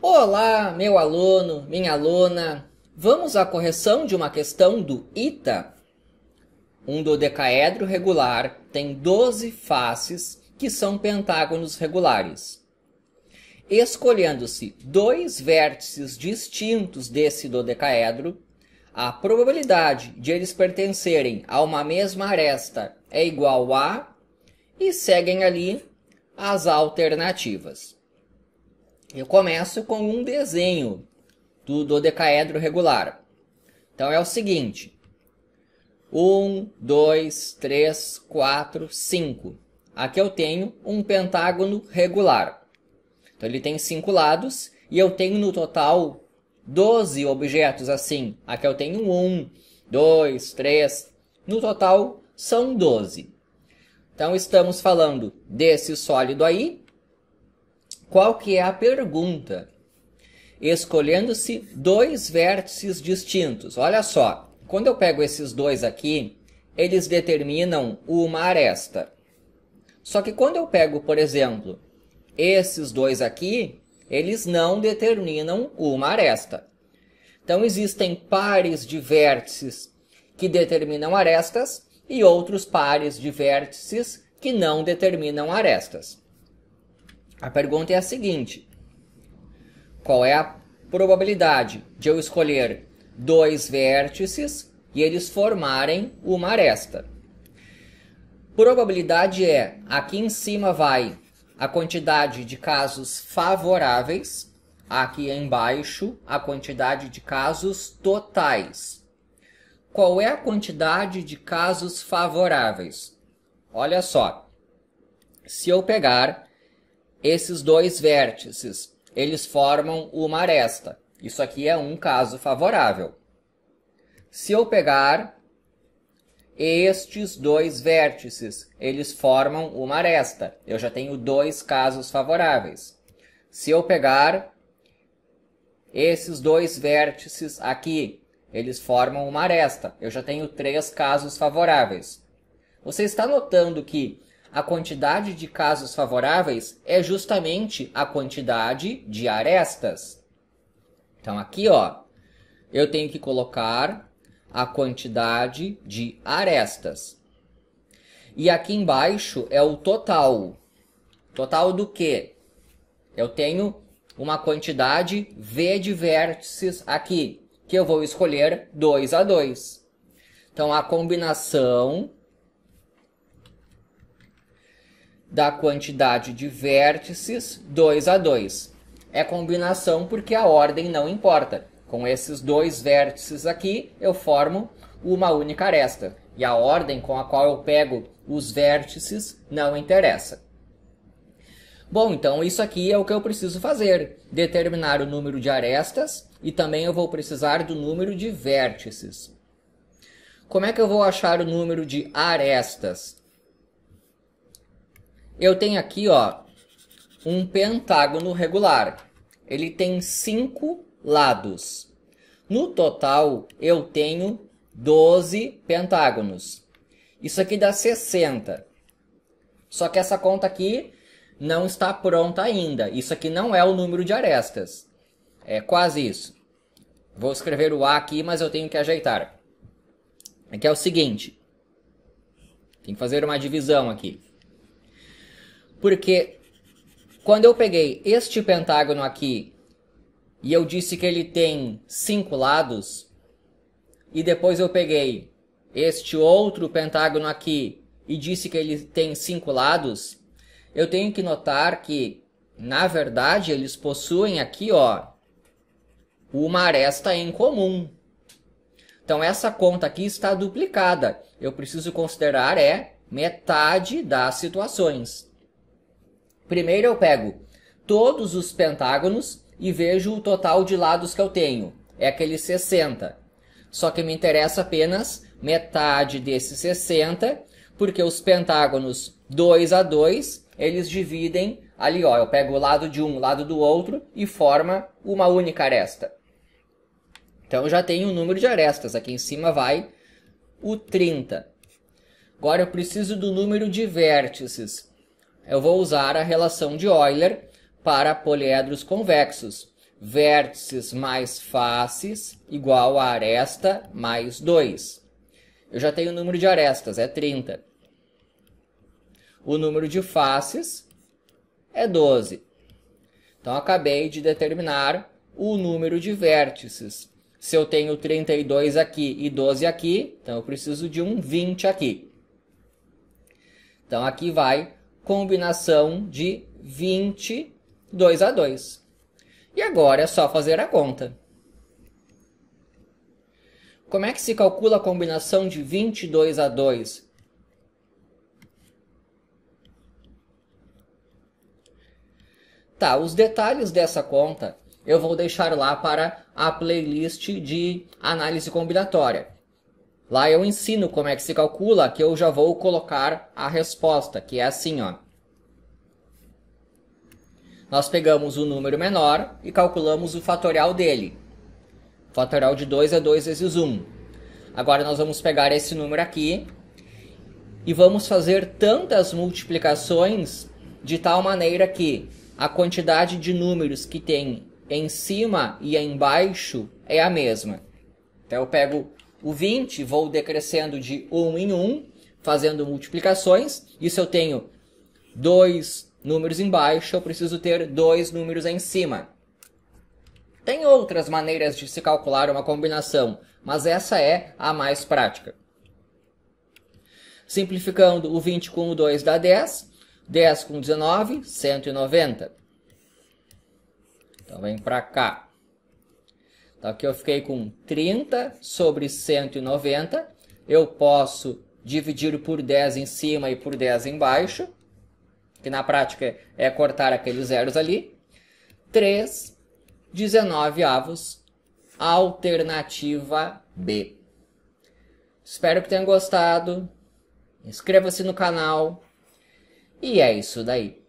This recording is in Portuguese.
Olá, meu aluno, minha aluna. Vamos à correção de uma questão do ITA. Um dodecaedro regular tem 12 faces que são pentágonos regulares. Escolhendo-se dois vértices distintos desse dodecaedro, a probabilidade de eles pertencerem a uma mesma aresta é igual a e seguem ali as alternativas. Eu começo com um desenho do dodecaedro regular. Então é o seguinte: 1, 2, 3, 4, 5. Aqui eu tenho um pentágono regular. Então ele tem cinco lados e eu tenho no total 12 objetos assim. Aqui eu tenho 1, 2, 3. No total são 12. Então estamos falando desse sólido aí, qual que é a pergunta, escolhendo-se dois vértices distintos. Olha só, quando eu pego esses dois aqui, eles determinam uma aresta. Só que quando eu pego, por exemplo, esses dois aqui, eles não determinam uma aresta. Então existem pares de vértices que determinam arestas e outros pares de vértices que não determinam arestas. A pergunta é a seguinte: qual é a probabilidade de eu escolher dois vértices e eles formarem uma aresta? Probabilidade é aqui em cima vai a quantidade de casos favoráveis, aqui embaixo a quantidade de casos totais. Qual é a quantidade de casos favoráveis? Olha só, se eu pegar esses dois vértices, eles formam uma aresta. Isso aqui é um caso favorável. Se eu pegar estes dois vértices, eles formam uma aresta. Eu já tenho dois casos favoráveis. Se eu pegar esses dois vértices aqui, eles formam uma aresta. Eu já tenho três casos favoráveis. Você está notando que a quantidade de casos favoráveis é justamente a quantidade de arestas. Então aqui, ó, eu tenho que colocar a quantidade de arestas. E aqui embaixo é o total. Total do quê? Eu tenho uma quantidade V de vértices aqui, que eu vou escolher 2 a 2. Então a combinação da quantidade de vértices 2 a 2. É combinação porque a ordem não importa. Com esses dois vértices aqui, eu formo uma única aresta. E a ordem com a qual eu pego os vértices não interessa. Bom, então isso aqui é o que eu preciso fazer. Determinar o número de arestas e também eu vou precisar do número de vértices. Como é que eu vou achar o número de arestas? eu tenho aqui, ó, um pentágono regular. Ele tem cinco lados. No total, eu tenho 12 pentágonos. Isso aqui dá 60. Só que essa conta aqui não está pronta ainda. Isso aqui não é o número de arestas. É quase isso. Vou escrever o A aqui, mas eu tenho que ajeitar. Aqui é o seguinte. Tem que fazer uma divisão aqui. Porque quando eu peguei este pentágono aqui e eu disse que ele tem cinco lados, e depois eu peguei este outro pentágono aqui e disse que ele tem cinco lados, eu tenho que notar que, na verdade, eles possuem aqui, ó, uma aresta em comum. Então, essa conta aqui está duplicada. Eu preciso considerar é metade das situações. Primeiro eu pego todos os pentágonos e vejo o total de lados que eu tenho. É aqueles 60. Só que me interessa apenas metade desses 60, porque os pentágonos 2 a 2, eles dividem ali, ó, eu pego o lado de um, o lado do outro e forma uma única aresta. Então eu já tenho o um número de arestas, aqui em cima vai o 30. Agora eu preciso do número de vértices eu vou usar a relação de Euler para poliedros convexos. Vértices mais faces igual a aresta mais 2. Eu já tenho o número de arestas, é 30. O número de faces é 12. Então, acabei de determinar o número de vértices. Se eu tenho 32 aqui e 12 aqui, então eu preciso de um 20 aqui. Então, aqui vai combinação de 20, 2 a 2. E agora é só fazer a conta. Como é que se calcula a combinação de 22 a 2? Tá, os detalhes dessa conta eu vou deixar lá para a playlist de análise combinatória. Lá eu ensino como é que se calcula, que eu já vou colocar a resposta, que é assim, ó. Nós pegamos o um número menor e calculamos o fatorial dele. O fatorial de 2 é 2 vezes 1. Agora nós vamos pegar esse número aqui e vamos fazer tantas multiplicações de tal maneira que a quantidade de números que tem em cima e embaixo é a mesma. Então eu pego o 20, vou decrescendo de 1 em 1, fazendo multiplicações. E se eu tenho dois números embaixo, eu preciso ter dois números em cima. Tem outras maneiras de se calcular uma combinação, mas essa é a mais prática. Simplificando, o 20 com o 2 dá 10, 10 com 19, 190. Então vem para cá. Tá? Que eu fiquei com 30 sobre 190. Eu posso dividir por 10 em cima e por 10 embaixo. Que na prática é, é cortar aqueles zeros ali. 3, 19 avos, alternativa B. Espero que tenham gostado. Inscreva-se no canal. E é isso daí.